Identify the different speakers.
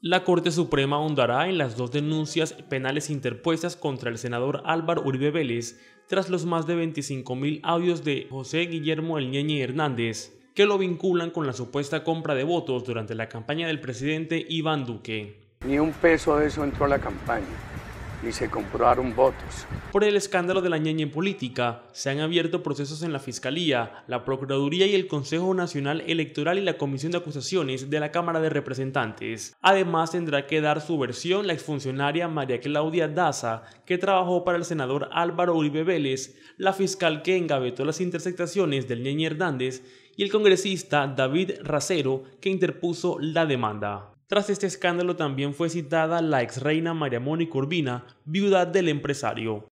Speaker 1: La Corte Suprema ahondará en las dos denuncias penales interpuestas contra el senador Álvaro Uribe Vélez tras los más de 25.000 audios de José Guillermo El Hernández, que lo vinculan con la supuesta compra de votos durante la campaña del presidente
Speaker 2: Iván Duque. Ni un peso de eso entró a la campaña y se votos.
Speaker 1: Por el escándalo de la ñeña en política, se han abierto procesos en la Fiscalía, la Procuraduría y el Consejo Nacional Electoral y la Comisión de Acusaciones de la Cámara de Representantes. Además, tendrá que dar su versión la exfuncionaria María Claudia Daza, que trabajó para el senador Álvaro Uribe Vélez, la fiscal que engavetó las interceptaciones del ñeñe Hernández y el congresista David Racero, que interpuso la demanda. Tras este escándalo también fue citada la ex reina María Mónica Urbina, viuda del empresario.